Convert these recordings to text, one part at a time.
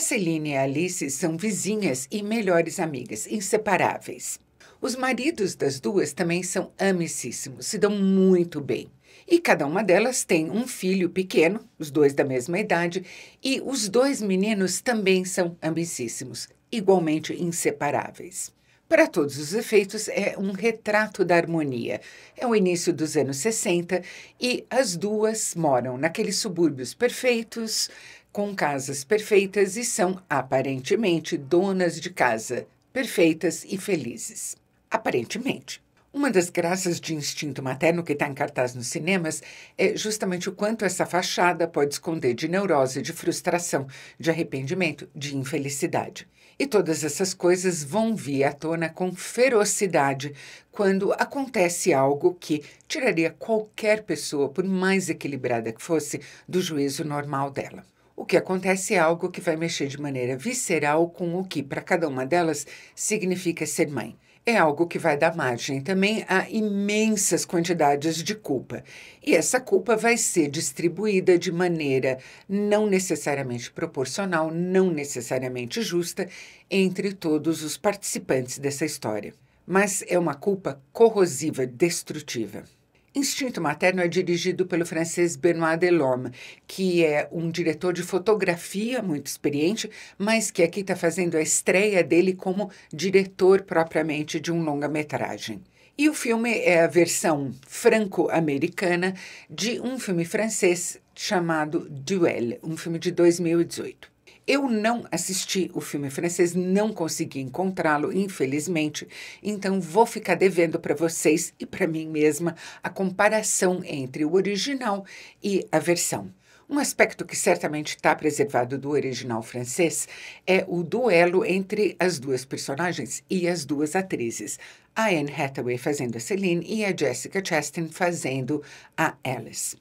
A Celine e a Alice são vizinhas e melhores amigas, inseparáveis. Os maridos das duas também são amicíssimos, se dão muito bem. E cada uma delas tem um filho pequeno, os dois da mesma idade, e os dois meninos também são amicíssimos, igualmente inseparáveis. Para todos os efeitos, é um retrato da harmonia. É o início dos anos 60 e as duas moram naqueles subúrbios perfeitos, com casas perfeitas e são, aparentemente, donas de casa, perfeitas e felizes. Aparentemente. Uma das graças de Instinto Materno que está em cartaz nos cinemas é justamente o quanto essa fachada pode esconder de neurose, de frustração, de arrependimento, de infelicidade. E todas essas coisas vão vir à tona com ferocidade quando acontece algo que tiraria qualquer pessoa, por mais equilibrada que fosse, do juízo normal dela. O que acontece é algo que vai mexer de maneira visceral com o que, para cada uma delas, significa ser mãe. É algo que vai dar margem também a imensas quantidades de culpa. E essa culpa vai ser distribuída de maneira não necessariamente proporcional, não necessariamente justa, entre todos os participantes dessa história. Mas é uma culpa corrosiva, destrutiva. Instinto Materno é dirigido pelo francês Benoît Delhomme, que é um diretor de fotografia muito experiente, mas que aqui está fazendo a estreia dele como diretor propriamente de um longa-metragem. E o filme é a versão franco-americana de um filme francês chamado Duel, um filme de 2018. Eu não assisti o filme francês, não consegui encontrá-lo, infelizmente. Então vou ficar devendo para vocês e para mim mesma a comparação entre o original e a versão. Um aspecto que certamente está preservado do original francês é o duelo entre as duas personagens e as duas atrizes, a Anne Hathaway fazendo a Celine e a Jessica Chastain fazendo a Alice.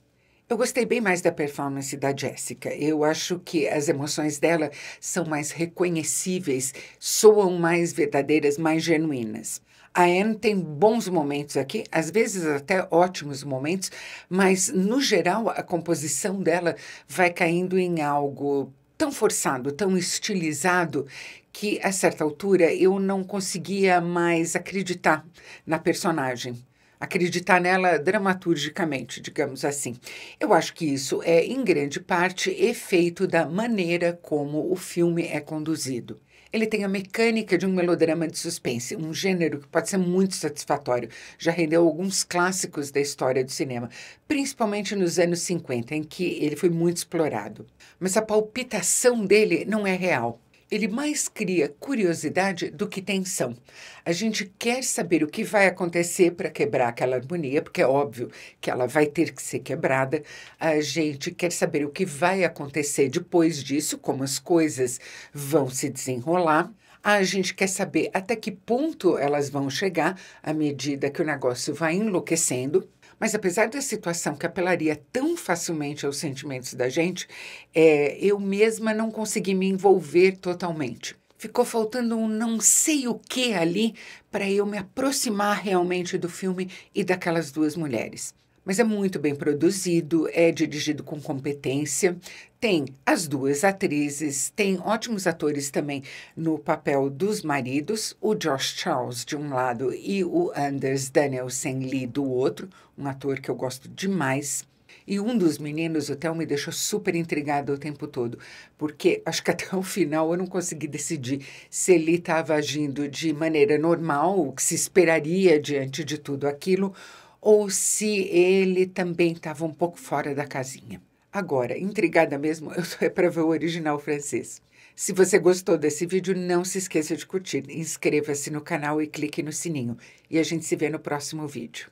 Eu gostei bem mais da performance da Jéssica. Eu acho que as emoções dela são mais reconhecíveis, soam mais verdadeiras, mais genuínas. A Anne tem bons momentos aqui, às vezes até ótimos momentos, mas no geral a composição dela vai caindo em algo tão forçado, tão estilizado, que a certa altura eu não conseguia mais acreditar na personagem acreditar nela dramaturgicamente, digamos assim. Eu acho que isso é, em grande parte, efeito da maneira como o filme é conduzido. Ele tem a mecânica de um melodrama de suspense, um gênero que pode ser muito satisfatório. Já rendeu alguns clássicos da história do cinema, principalmente nos anos 50, em que ele foi muito explorado. Mas a palpitação dele não é real ele mais cria curiosidade do que tensão. A gente quer saber o que vai acontecer para quebrar aquela harmonia, porque é óbvio que ela vai ter que ser quebrada. A gente quer saber o que vai acontecer depois disso, como as coisas vão se desenrolar. A gente quer saber até que ponto elas vão chegar à medida que o negócio vai enlouquecendo. Mas apesar da situação que apelaria tão facilmente aos sentimentos da gente, é, eu mesma não consegui me envolver totalmente. Ficou faltando um não sei o que ali para eu me aproximar realmente do filme e daquelas duas mulheres mas é muito bem produzido, é dirigido com competência, tem as duas atrizes, tem ótimos atores também no papel dos maridos, o Josh Charles de um lado e o Anders Danielsen Lee do outro, um ator que eu gosto demais. E um dos meninos, o Theo, me deixou super intrigada o tempo todo, porque acho que até o final eu não consegui decidir se ele estava agindo de maneira normal, o que se esperaria diante de tudo aquilo, ou se ele também estava um pouco fora da casinha. Agora, intrigada mesmo, eu sou é para ver o original francês. Se você gostou desse vídeo, não se esqueça de curtir, inscreva-se no canal e clique no sininho. E a gente se vê no próximo vídeo.